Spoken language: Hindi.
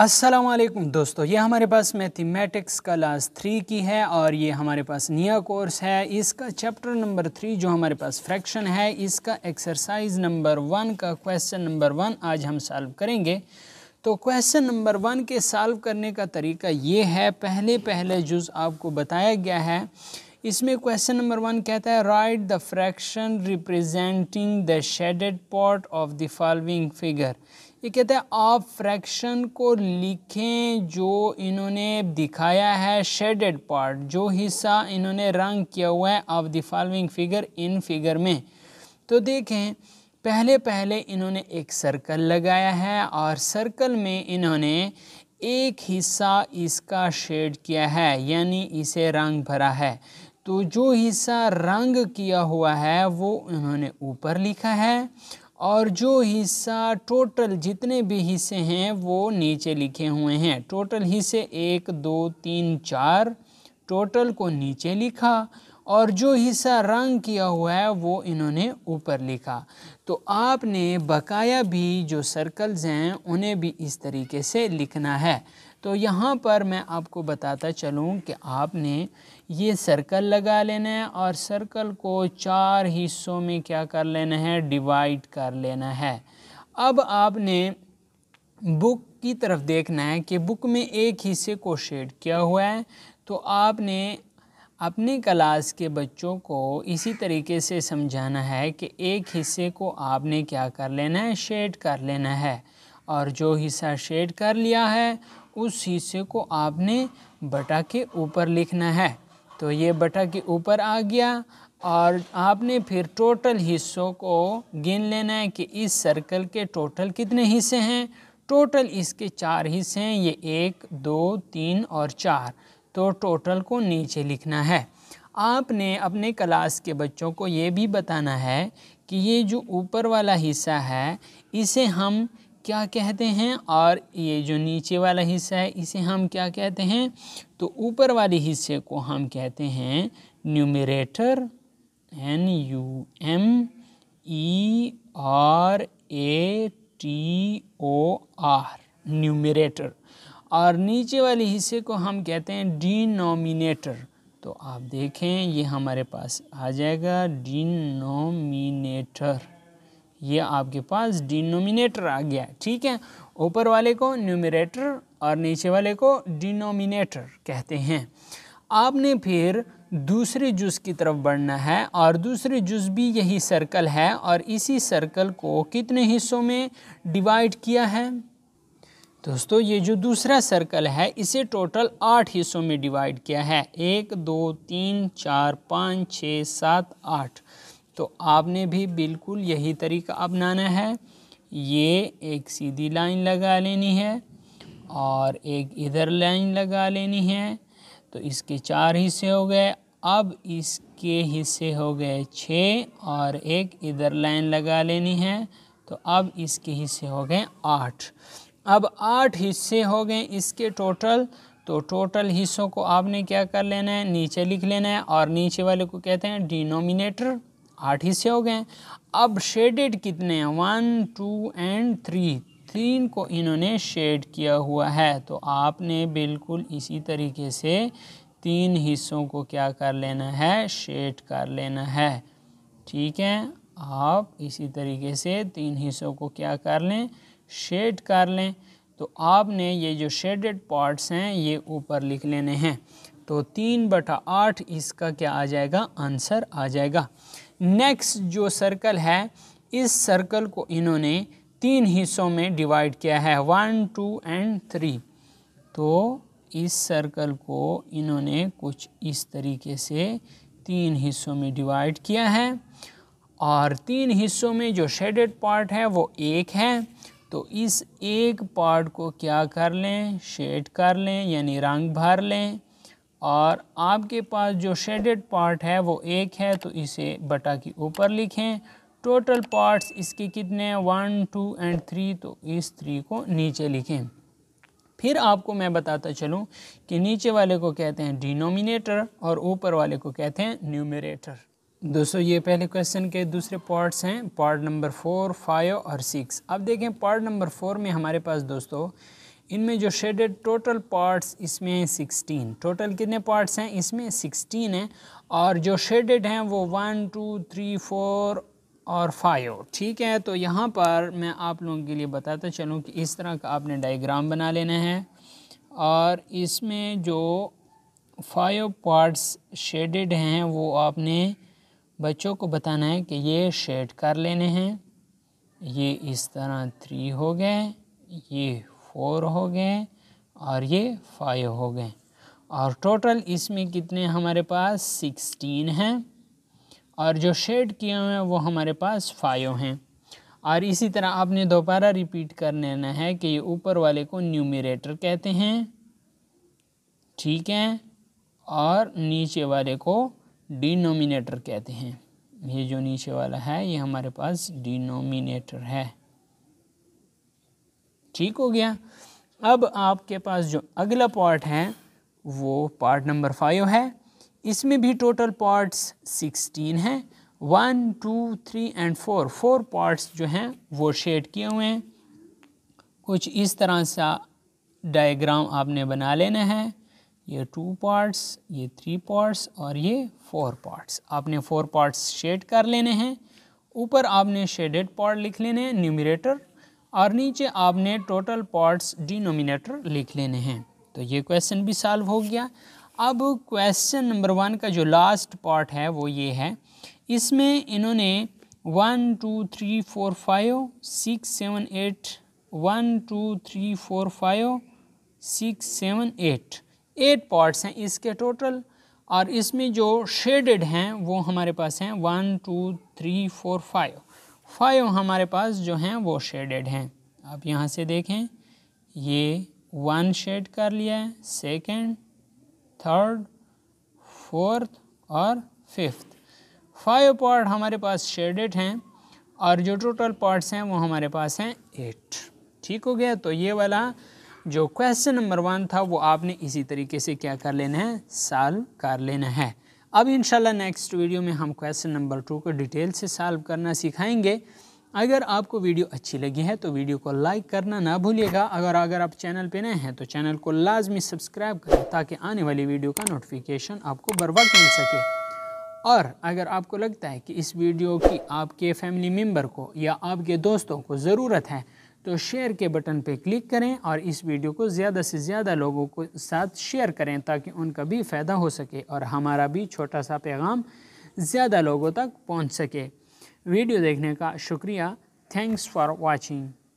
असलम दोस्तों ये हमारे पास मैथमेटिक्स क्लास थ्री की है और ये हमारे पास निया कोर्स है इसका चैप्टर नंबर थ्री जो हमारे पास फ्रैक्शन है इसका एक्सरसाइज नंबर वन का क्वेश्चन नंबर वन आज हम सॉल्व करेंगे तो क्वेश्चन नंबर वन के सॉल्व करने का तरीका ये है पहले पहले जुज़ आपको बताया गया है इसमें क्वेश्चन नंबर वन कहता है write the fraction representing the shaded part of the following figure ये कहते हैं आप फ्रैक्शन को लिखें जो इन्होंने दिखाया है शेडेड पार्ट जो हिस्सा इन्होंने रंग किया हुआ है ऑफ द फॉलोइंग फिगर इन फिगर में तो देखें पहले पहले इन्होंने एक सर्कल लगाया है और सर्कल में इन्होंने एक हिस्सा इसका शेड किया है यानी इसे रंग भरा है तो जो हिस्सा रंग किया हुआ है वो उन्होंने ऊपर लिखा है और जो हिस्सा टोटल जितने भी हिस्से हैं वो नीचे लिखे हुए हैं टोटल हिस्से एक दो तीन चार टोटल को नीचे लिखा और जो हिस्सा रंग किया हुआ है वो इन्होंने ऊपर लिखा तो आपने बकाया भी जो सर्कल्स हैं उन्हें भी इस तरीके से लिखना है तो यहाँ पर मैं आपको बताता चलूँ कि आपने ये सर्कल लगा लेना है और सर्कल को चार हिस्सों में क्या कर लेना है डिवाइड कर लेना है अब आपने बुक की तरफ देखना है कि बुक में एक हिस्से को शेड किया हुआ है तो आपने अपने क्लास के बच्चों को इसी तरीके से समझाना है कि एक हिस्से को आपने क्या कर लेना है शेड कर लेना है और जो हिस्सा शेड कर लिया है उस शीशे को आपने बटा के ऊपर लिखना है तो ये बटा के ऊपर आ गया और आपने फिर टोटल हिस्सों को गिन लेना है कि इस सर्कल के टोटल कितने हिस्से हैं टोटल इसके चार हिस्से हैं ये एक दो तीन और चार तो टोटल को नीचे लिखना है आपने अपने क्लास के बच्चों को ये भी बताना है कि ये जो ऊपर वाला हिस्सा है इसे हम क्या कहते हैं और ये जो नीचे वाला हिस्सा है इसे हम क्या कहते हैं तो ऊपर वाले हिस्से को हम कहते हैं numerator N U M E R A T O R numerator और नीचे वाले हिस्से को हम कहते हैं डिनोमिनेटर तो आप देखें ये हमारे पास आ जाएगा डिनोमिनेटर ये आपके पास डिनोमिनेटर आ गया ठीक है ऊपर वाले को न्यूमिनेटर और नीचे वाले को डिनोमिनेटर कहते हैं आपने फिर दूसरे जुज की तरफ बढ़ना है और दूसरे जुज भी यही सर्कल है और इसी सर्कल को कितने हिस्सों में डिवाइड किया है दोस्तों ये जो दूसरा सर्कल है इसे टोटल आठ हिस्सों में डिवाइड किया है एक दो तीन चार पाँच छः सात आठ तो आपने भी बिल्कुल यही तरीका अपनाना है ये एक सीधी लाइन लगा लेनी है और एक इधर लाइन लगा लेनी है तो इसके चार हिस्से हो गए अब इसके हिस्से हो गए छः और एक इधर लाइन लगा लेनी है तो अब इसके हिस्से हो गए आठ अब आठ हिस्से हो गए इसके टोटल तो टोटल हिस्सों को आपने क्या कर लेना है नीचे लिख लेना है और नीचे वाले को कहते हैं डिनोमिनेटर आठ हिस्से हो गए हैं अब शेडेड कितने हैं वन टू एंड थ्री तीन को इन्होंने शेड किया हुआ है तो आपने बिल्कुल इसी तरीके से तीन हिस्सों को क्या कर लेना है शेड कर लेना है ठीक है आप इसी तरीके से तीन हिस्सों को क्या कर लें शेड कर लें तो आपने ये जो शेडेड पार्ट्स हैं ये ऊपर लिख लेने हैं तो तीन बटा आठ इसका क्या आ जाएगा आंसर आ जाएगा नेक्स्ट जो सर्कल है इस सर्कल को इन्होंने तीन हिस्सों में डिवाइड किया है वन टू एंड थ्री तो इस सर्कल को इन्होंने कुछ इस तरीके से तीन हिस्सों में डिवाइड किया है और तीन हिस्सों में जो शेडेड पार्ट है वो एक है तो इस एक पार्ट को क्या कर लें शेड कर लें यानी रंग भर लें और आपके पास जो शेडेड पार्ट है वो एक है तो इसे बटा के ऊपर लिखें टोटल पार्ट्स इसके कितने हैं वन टू एंड थ्री तो इस थ्री को नीचे लिखें फिर आपको मैं बताता चलूं कि नीचे वाले को कहते हैं डिनोमिनेटर और ऊपर वाले को कहते हैं न्यूमरेटर दोस्तों ये पहले क्वेश्चन के दूसरे पार्ट्स हैं पार्ट नंबर फोर फाइव और सिक्स अब देखें पार्ट नंबर फोर में हमारे पास दोस्तों इनमें जो शेडेड टोटल पार्ट्स इसमें हैं सिक्सटीन टोटल कितने पार्ट्स हैं इसमें सिक्सटीन हैं और जो शेडेड हैं वो वन टू थ्री फोर और फाइव ठीक है तो यहाँ पर मैं आप लोगों के लिए बताता चलूँ कि इस तरह का आपने डायग्राम बना लेना है और इसमें जो फाइव पार्ट्स शेडेड हैं वो आपने बच्चों को बताना है कि ये शेड कर लेने हैं ये इस तरह थ्री हो गए ये फोर हो गए और ये फाइव हो गए और टोटल इसमें कितने हमारे पास सिक्सटीन हैं और जो शेड किए हुए हैं वो हमारे पास फाइव हैं और इसी तरह आपने दोबारा रिपीट कर लेना है कि ये ऊपर वाले को न्यूमिरेटर कहते हैं ठीक है और नीचे वाले को डिनोमिनेटर कहते हैं ये जो नीचे वाला है ये हमारे पास डिनोमिनेटर है ठीक हो गया अब आपके पास जो अगला पार्ट है वो पार्ट नंबर फाइव है इसमें भी टोटल पार्ट्स सिक्सटीन हैं one two three and four four parts जो हैं वो शेड किए हुए हैं कुछ इस तरह सा डायग्राम आपने बना लेना है ये टू पार्ट्स ये थ्री पार्ट्स और ये फोर पार्ट्स आपने फोर पार्ट्स शेड कर लेने हैं ऊपर आपने शेडेड पार्ट लिख लेने हैं न्यूमिरेटर और नीचे आपने टोटल पार्ट्स डिनोमिनेटर लिख लेने हैं तो ये क्वेश्चन भी सॉल्व हो गया अब क्वेश्चन नंबर वन का जो लास्ट पार्ट है वो ये है इसमें इन्होंने one two three four five six seven eight one two three four five six seven eight eight parts हैं इसके टोटल और इसमें जो शेडेड हैं वो हमारे पास हैं one two three four five five हमारे पास जो हैं वो शेडेड हैं आप यहाँ से देखें ये वन शेड कर लिया है सेकेंड थर्ड फोर्थ और फिफ्थ फाइव पार्ट हमारे पास शेडेड हैं और जो टोटल पार्ट्स हैं वो हमारे पास हैं एट ठीक हो गया तो ये वाला जो क्वेश्चन नंबर वन था वो आपने इसी तरीके से क्या कर लेना है साल कर लेना है अब इंशाल्लाह नेक्स्ट वीडियो में हम क्वेश्चन नंबर टू को डिटेल से सॉल्व करना सिखाएंगे अगर आपको वीडियो अच्छी लगी है तो वीडियो को लाइक करना ना भूलिएगा अगर अगर आप चैनल पे नए हैं तो चैनल को लाजमी सब्सक्राइब करें ताकि आने वाली वीडियो का नोटिफिकेशन आपको बर वक्त मिल सके और अगर आपको लगता है कि इस वीडियो की आपके फैमिली मेम्बर को या आपके दोस्तों को ज़रूरत है तो शेयर के बटन पर क्लिक करें और इस वीडियो को ज़्यादा से ज़्यादा लोगों को साथ शेयर करें ताकि उनका भी फ़ायदा हो सके और हमारा भी छोटा सा पैगाम ज़्यादा लोगों तक पहुँच सके वीडियो देखने का शुक्रिया थैंक्स फॉर वॉचिंग